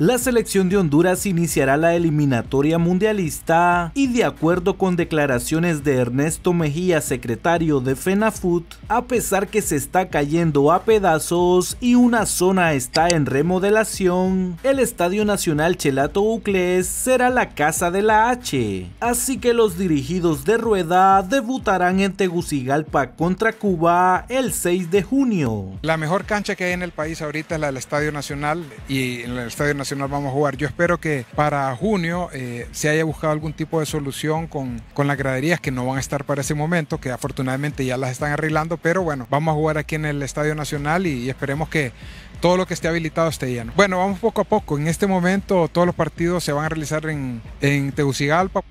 La selección de Honduras iniciará la eliminatoria mundialista y de acuerdo con declaraciones de Ernesto Mejía, secretario de FENAFUT, a pesar que se está cayendo a pedazos y una zona está en remodelación, el Estadio Nacional Chelato Ucles será la casa de la H, así que los dirigidos de Rueda debutarán en Tegucigalpa contra Cuba el 6 de junio. La mejor cancha que hay en el país ahorita es la del Estadio Nacional y en el Estadio Nacional vamos a jugar. Yo espero que para junio eh, se haya buscado algún tipo de solución con, las graderías que no van a estar para ese momento, que afortunadamente ya las están arreglando, pero bueno, vamos a jugar aquí en el Estadio Nacional y, esperemos que todo lo que esté habilitado esté lleno. Bueno, vamos poco a poco. En este momento todos los partidos se van a realizar en, en Tegucigalpa.